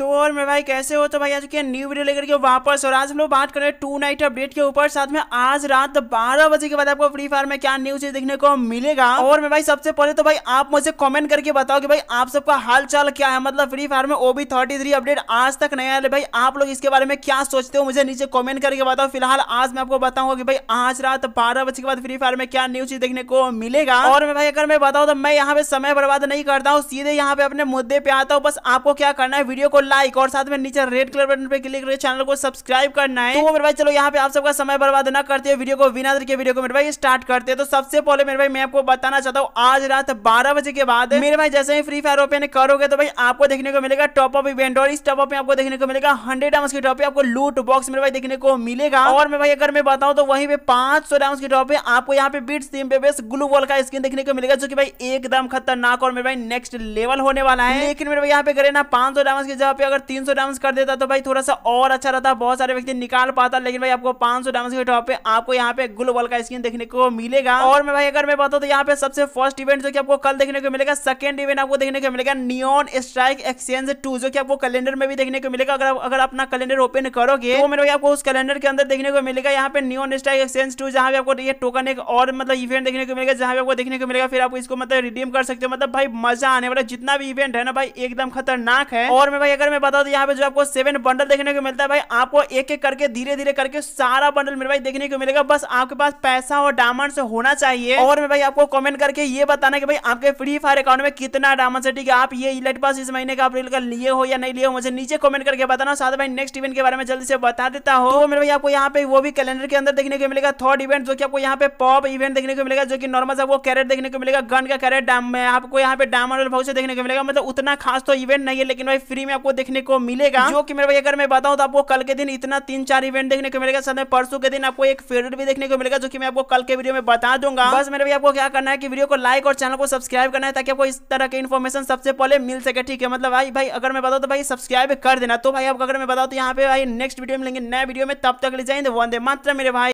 तो और मेरे भाई कैसे हो तो भाई आ चुके हैं न्यू वीडियो लेकर के वापस और आज हम लोग बात कर रहे हैं टू नाइट अपडेट के ऊपर साथ में आज रात बारह बजे के बाद आपको फ्री फायर में क्या न्यूज देखने को मिलेगा और मैं भाई सबसे पहले तो भाई आप मुझे कमेंट करके बताओ कि भाई आप सबका हाल चाल क्या है मतलब फ्री फायर में ओबी थर्टी अपडेट आज तक नहीं आया भाई आप लोग इसके बारे में क्या सोचते हो मुझे नीचे कॉमेंट करके बताओ फिलहाल आज मैं आपको बताऊंगा की भाई आज रात बारह बजे के बाद फ्री फायर में क्या न्यूज देखने को मिलेगा और मैं भाई अगर मैं बताऊँ तो मैं यहाँ पे समय बर्बाद नहीं करता हूँ सीधे यहाँ पे अपने मुद्दे पे आता हूँ बस आपको क्या करना है वीडियो को लाइक और साथ में नीचे रेड कलर बटन पे क्लिक करके चैनल को सब्सक्राइब करना है तो मेरे भाई चलो यहाँ पे आप सबका समय बर्बाद ना करते हैं वीडियो को बिना के वीडियो को मेरे भाई स्टार्ट करते हैं तो सबसे पहले मेरे भाई मैं आपको बताना चाहता हूँ आज रात बारह बजे के बाद मेरे भाई जैसे ही फ्री फायर ओपन करोगे तो भाई आपको देखने को मिलेगा टॉप अप इवेंट और इस टॉप अप में आपको देखने को मिलेगा हंड्रेड डाउस की टॉपी आपको लूट बॉक्स मेरे भाई देखने को मिलेगा और मैं भाई अगर मैं बताऊँ तो वहीं पे पांच सौ डाउस की टॉपी आपको यहाँ पे बीट थीम पे बेस ग्लू वॉल का स्क्रीन देखने को मिलेगा जो की भाई एकदम खतरनाक और मेरे भाई नेक्स्ट लेवल होने वाला है लेकिन मेरे भाई यहाँ पे करे ना पांच सौ डाउस की जगह पे अगर 300 डायमंड्स कर देता तो भाई थोड़ा सा और अच्छा रहता बहुत सारे व्यक्ति निकाल पाता लेकिन भाई आपको 500 सौ डायमंड के टॉप पे आपको यहाँ पे ग्लू बॉल का स्किन देखने को मिलेगा और मैं भाई अगर मैं बताऊँ तो यहाँ पे सबसे फर्स्ट इवेंट जो कि आपको कल देखने को मिलेगा सेकंड इवेंट आपको देखने को मिलेगा नियोन स्ट्राइक एक्सचेंज टू जो कि आपको कैलेंडर में भी देखने को मिलेगा अगर अगर अपना कैलेंडर ओपन करोगे तो मेरे आपको उस कैलेंडर के अंदर देखने को मिलेगा यहाँ पे नियोन स्ट्राइक एक्सचेंज टू जहाँ पे आपको ये टोकन एक और मतलब इवेंट देखने को मिलेगा जहाँ पे आपको देखने को मिलेगा फिर आप इसको मतलब रिडीम कर सकते हो मतलब भाई मजा आने वाला जितना भी इवेंट है ना भाई एकदम खतरनाक है और मैं भाई अगर मैं बता दूं तो यहाँ पे जो आपको सेवन बंडल देखने को मिलता है भाई आपको एक एक करके धीरे धीरे करके सारा बंडल मेरे भाई देखने को मिलेगा बस आपके पास पैसा और डायमंड होना चाहिए और मैं भाई आपको कमेंट करके ये बताना कि भाई आपके फ्री फायर अकाउंट में कितना डायमंड है ठीक है आप ये इलेट पास इस महीने का अप्रैल का लिए हो या नहीं लिए हो मुझे नीचे कमेंट करके बताना साथ भाई नेक्स्ट इवेंट के बारे में जल्दी से बता देता हो तो मेरे भाई आपको यहाँ पे वो भी कैलेंडर के अंदर देखने को मिलेगा थर्ड इवेंट जो कि आपको यहाँ पे पॉप इवेंट देखने को मिलेगा जो कि नॉर्मल आपको कैरेट देखने को मिलेगा गन का कैरेट आपको यहाँ पे डायमंड देखने को मिलेगा मतलब उतना खास तो इवेंट नहीं है लेकिन भाई फ्री में आपको आपको देखने को मिलेगा जो कि मेरे भाई अगर मैं बताऊं तो आपको कल के दिन इतना तीन चार इवेंट देखने को मिलेगा साथ में परसों के दिन आपको एक फेवरेट भी देखने को मिलेगा जो कि मैं आपको कल के वीडियो में बता दूंगा बस मेरे भाई आपको क्या करना है कि वीडियो को लाइक और चैनल को सब्सक्राइब करना है ताकि आपको इस तरह के इन्फॉर्मेशन सबसे पहले मिल सके ठीक है मतलब भाई भाई अगर मैं बताऊँ तो भाई सब्सक्राइब कर देना तो भाई आप अगर मैं बताऊँ तो यहाँ पे भाई नेक्स्ट वीडियो में मिलेंगे नए वीडियो में तब तक ले जाएंगे वंदे मात्र मेरे भाई